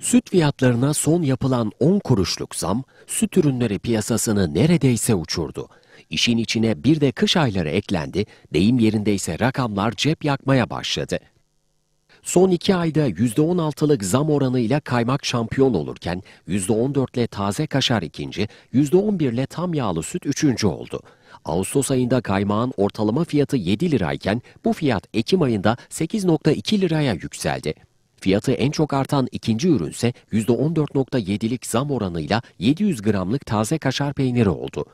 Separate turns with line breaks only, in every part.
Süt fiyatlarına son yapılan 10 kuruşluk zam, süt ürünleri piyasasını neredeyse uçurdu. İşin içine bir de kış ayları eklendi, deyim yerindeyse rakamlar cep yakmaya başladı. Son iki ayda %16'lık zam oranıyla kaymak şampiyon olurken %14 ile taze kaşar ikinci, %11 ile tam yağlı süt üçüncü oldu. Ağustos ayında kaymağın ortalama fiyatı 7 lirayken bu fiyat Ekim ayında 8.2 liraya yükseldi. Fiyatı en çok artan ikinci ürünse %14.7'lik zam oranıyla 700 gramlık taze kaşar peyniri oldu.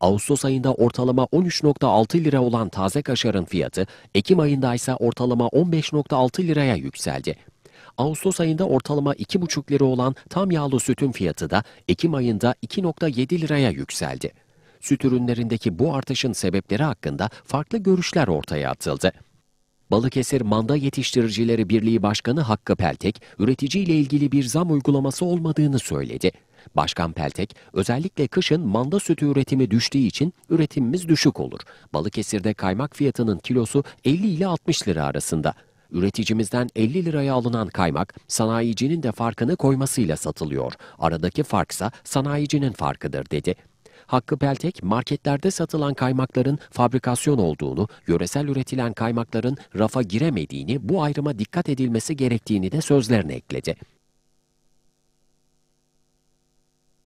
Ağustos ayında ortalama 13.6 lira olan taze kaşarın fiyatı Ekim ayında ise ortalama 15.6 liraya yükseldi. Ağustos ayında ortalama 2,5 lira olan tam yağlı sütün fiyatı da Ekim ayında 2.7 liraya yükseldi. Süt ürünlerindeki bu artışın sebepleri hakkında farklı görüşler ortaya atıldı. Balıkesir Manda Yetiştiricileri Birliği Başkanı Hakkı Peltek, üreticiyle ilgili bir zam uygulaması olmadığını söyledi. Başkan Peltek, özellikle kışın manda sütü üretimi düştüğü için üretimimiz düşük olur. Balıkesir'de kaymak fiyatının kilosu 50 ile 60 lira arasında. Üreticimizden 50 liraya alınan kaymak, sanayicinin de farkını koymasıyla satılıyor. Aradaki farksa sanayicinin farkıdır dedi. Hakkı Peltek, marketlerde satılan kaymakların fabrikasyon olduğunu, yöresel üretilen kaymakların rafa giremediğini, bu ayrıma dikkat edilmesi gerektiğini de sözlerine ekledi.